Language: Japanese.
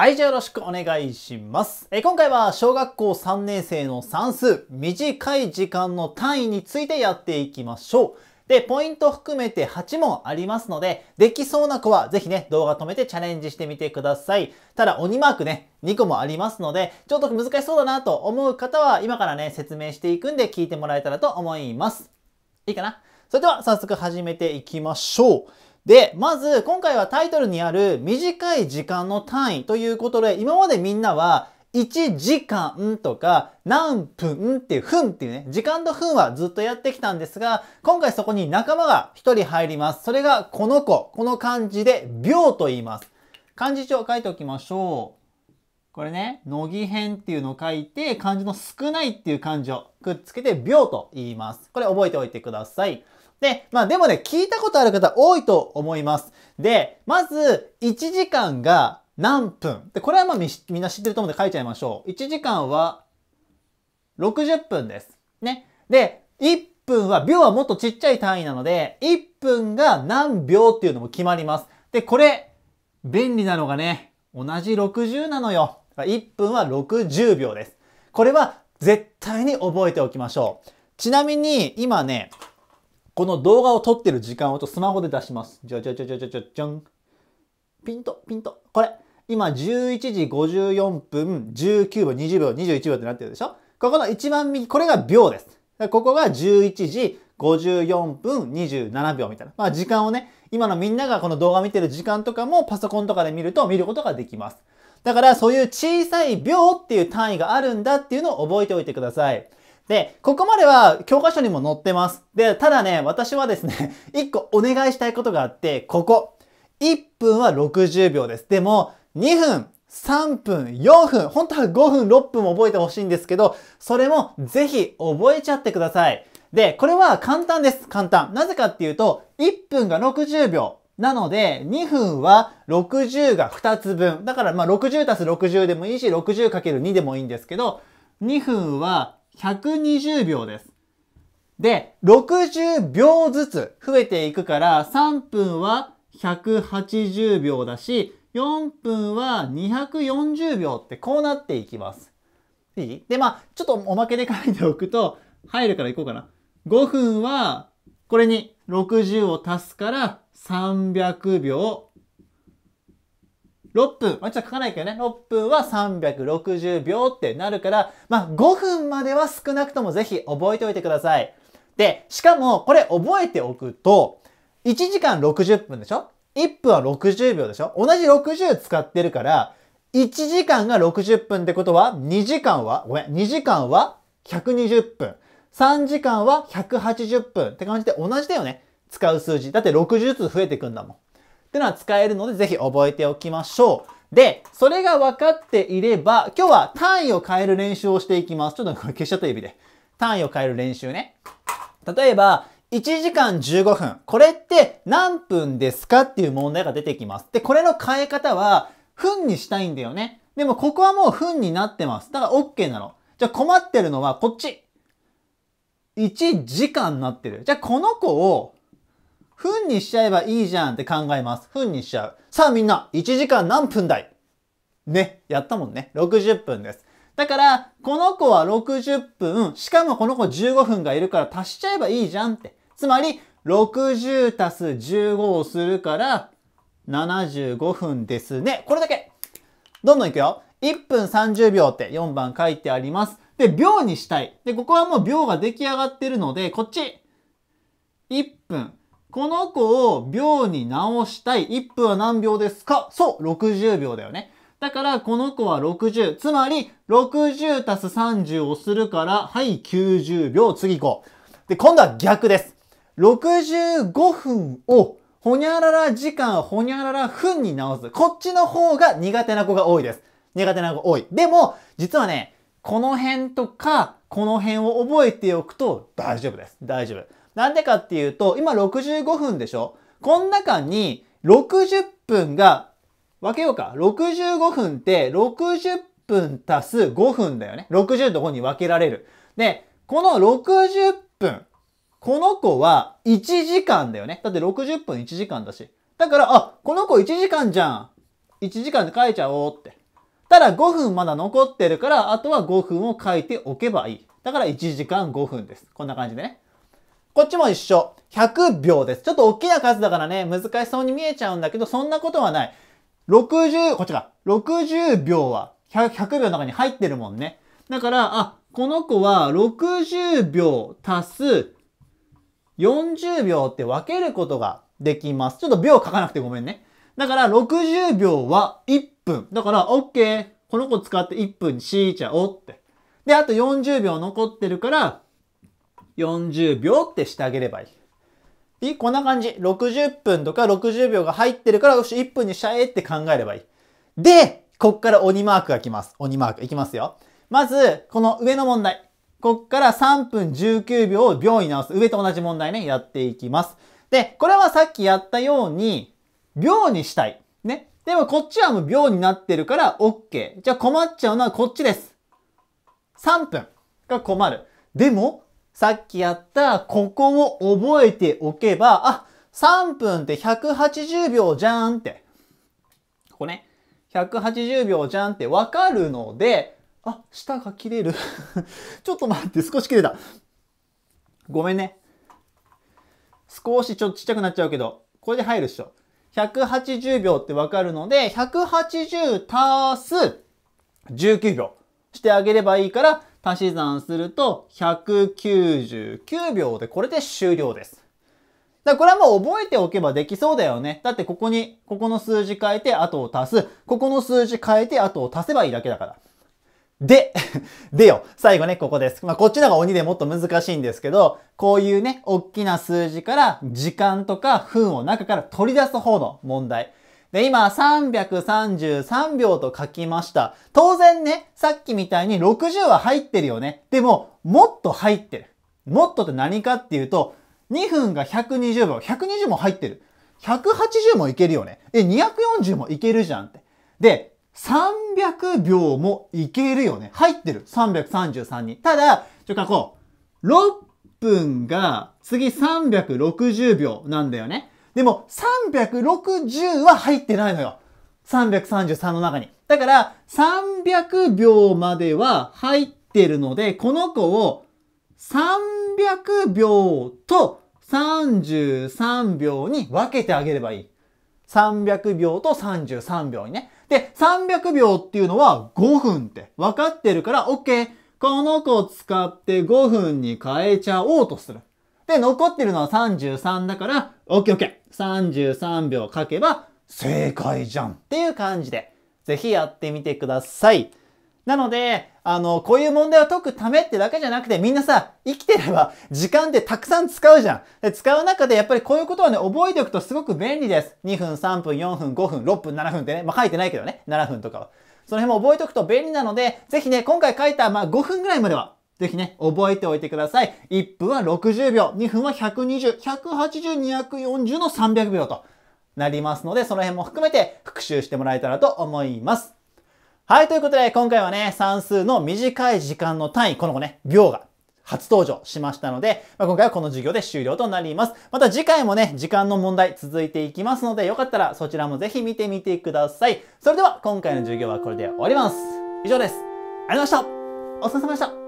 はい、じゃあよろしくお願いします。え今回は小学校3年生の算数、短い時間の単位についてやっていきましょう。で、ポイント含めて8問ありますので、できそうな子はぜひね、動画止めてチャレンジしてみてください。ただ、鬼マークね、2個もありますので、ちょっと難しそうだなと思う方は、今からね、説明していくんで聞いてもらえたらと思います。いいかなそれでは早速始めていきましょう。で、まず今回はタイトルにある短い時間の単位ということで、今までみんなは1時間とか何分っていう分っていうね、時間と分はずっとやってきたんですが、今回そこに仲間が1人入ります。それがこの子、この漢字で秒と言います。漢字帳書いておきましょう。これね、のぎ編っていうのを書いて、漢字の少ないっていう漢字をくっつけて、秒と言います。これ覚えておいてください。で、まあでもね、聞いたことある方多いと思います。で、まず、1時間が何分。で、これはまあみみんな知ってると思うんで書いちゃいましょう。1時間は60分です。ね。で、1分は、秒はもっとちっちゃい単位なので、1分が何秒っていうのも決まります。で、これ、便利なのがね、同じ60なのよ。1分は60秒です。これは絶対に覚えておきましょう。ちなみに今ね、この動画を撮ってる時間をとスマホで出します。じゃじゃじゃじゃじゃじゃじゃん。ピント、ピント。これ。今11時54分19秒、20秒、21秒ってなってるでしょここの一番右、これが秒です。ここが11時54分27秒みたいな。まあ時間をね、今のみんながこの動画見てる時間とかもパソコンとかで見ると見ることができます。だからそういう小さい秒っていう単位があるんだっていうのを覚えておいてください。で、ここまでは教科書にも載ってます。で、ただね、私はですね、一個お願いしたいことがあって、ここ。1分は60秒です。でも、2分、3分、4分、本当は5分、6分も覚えてほしいんですけど、それもぜひ覚えちゃってください。で、これは簡単です。簡単。なぜかっていうと、1分が60秒。なので、2分は60が2つ分。だからま60足す60でもいいし、60×2 でもいいんですけど、2分は120秒です。で、60秒ずつ増えていくから、3分は180秒だし、4分は240秒ってこうなっていきます。いいで、まあ、ちょっとおまけで書いておくと、入るからいこうかな。5分は、これに60を足すから、300秒6分、まあ、ちょっと書かないけどね、6分は360秒ってなるから、まあ、5分までは少なくともぜひ覚えておいてください。で、しかもこれ覚えておくと、1時間60分でしょ ?1 分は60秒でしょ同じ60使ってるから、1時間が60分ってことは、2時間は、ごめん、2時間は120分。3時間は180分って感じで同じだよね。使う数字。だって60ずつ増えていくんだもん。ってのは使えるので、ぜひ覚えておきましょう。で、それが分かっていれば、今日は単位を変える練習をしていきます。ちょっとこれ消しちゃった指で。単位を変える練習ね。例えば、1時間15分。これって何分ですかっていう問題が出てきます。で、これの変え方は、分にしたいんだよね。でも、ここはもう分になってます。だから OK なの。じゃあ困ってるのはこっち。1時間になってる。じゃあこの子をふんにしちゃえばいいじゃんって考えます。ふんにしちゃう。さあみんな、1時間何分だいね、やったもんね。60分です。だから、この子は60分、しかもこの子15分がいるから足しちゃえばいいじゃんって。つまり、60足す15をするから、75分ですね。これだけ。どんどんいくよ。1分30秒って4番書いてあります。で、秒にしたい。で、ここはもう秒が出来上がってるので、こっち。1分この子を秒に直したい1分は何秒ですかそう、60秒だよね。だからこの子は60。つまり60たす30をするから、はい、90秒。次行こう。で、今度は逆です。65分をほにゃらら時間、ほにゃらら分に直す。こっちの方が苦手な子が多いです。苦手な子多い。でも、実はね、この辺とか、この辺を覚えておくと大丈夫です。大丈夫。なんでかっていうと、今65分でしょこの中に60分が、分けようか。65分って60分足す5分だよね。60と5に分けられる。で、この60分、この子は1時間だよね。だって60分1時間だし。だから、あ、この子1時間じゃん。1時間で書いちゃおうって。ただ5分まだ残ってるから、あとは5分を書いておけばいい。だから1時間5分です。こんな感じでね。こっちも一緒。100秒です。ちょっと大きな数だからね、難しそうに見えちゃうんだけど、そんなことはない。60、こっちか。60秒は 100, 100秒の中に入ってるもんね。だから、あ、この子は60秒足す40秒って分けることができます。ちょっと秒書かなくてごめんね。だから60秒は1分。だから OK。この子使って1分にしちゃおうって。で、あと40秒残ってるから、40秒ってしてあげればいい。で、こんな感じ。60分とか60秒が入ってるから、よし、1分にしゃえって考えればいい。で、こっから鬼マークが来ます。鬼マーク。いきますよ。まず、この上の問題。こっから3分19秒を秒に直す。上と同じ問題ね、やっていきます。で、これはさっきやったように、秒にしたい。ね。でもこっちはもう秒になってるから OK。じゃあ困っちゃうのはこっちです。3分が困る。でも、さっきやった、ここを覚えておけば、あ、3分って180秒じゃんって。ここね。180秒じゃんってわかるので、あ、舌が切れる ちょっと待って、少し切れた。ごめんね。少しちょっとちっちゃくなっちゃうけど、これで入るっしょ。180秒ってわかるので、180足す19秒してあげればいいから、足し算すると199秒でこれで終了です。だからこれはもう覚えておけばできそうだよね。だってここに、ここの数字変えて後を足す。ここの数字変えて後を足せばいいだけだから。で、でよ、最後ね、ここです。まあ、こっちの方が鬼でもっと難しいんですけど、こういうね、おっきな数字から時間とか分を中から取り出す方の問題。で、今333秒と書きました。当然ね、さっきみたいに60は入ってるよね。でも、もっと入ってる。もっとって何かっていうと、2分が120秒。120も入ってる。180もいけるよね。え、240もいけるじゃんって。で、300秒もいけるよね。入ってる。333に。ただ、ちょ、っ書こう。6分が次360秒なんだよね。でも360は入ってないのよ。333の中に。だから300秒までは入ってるので、この子を300秒と33秒に分けてあげればいい。300秒と33秒にね。で、300秒っていうのは5分って分かってるから、OK。この子を使って5分に変えちゃおうとする。で、残ってるのは33だから、オッケーオッケー。33秒書けば正解じゃんっていう感じで、ぜひやってみてください。なので、あの、こういう問題を解くためってだけじゃなくて、みんなさ、生きてれば時間ってたくさん使うじゃん。で、使う中でやっぱりこういうことはね、覚えておくとすごく便利です。2分、3分、4分、5分、6分、7分ってね、まあ、書いてないけどね、7分とかは。その辺も覚えておくと便利なので、ぜひね、今回書いた、まあ、5分ぐらいまではぜひね、覚えておいてください。1分は60秒、2分は120、180、240の300秒となりますので、その辺も含めて復習してもらえたらと思います。はい、ということで、今回はね、算数の短い時間の単位、この子ね、秒が初登場しましたので、まあ、今回はこの授業で終了となります。また次回もね、時間の問題続いていきますので、よかったらそちらもぜひ見てみてください。それでは今回の授業はこれで終わります。以上です。ありがとうございました。お疲れ様でした。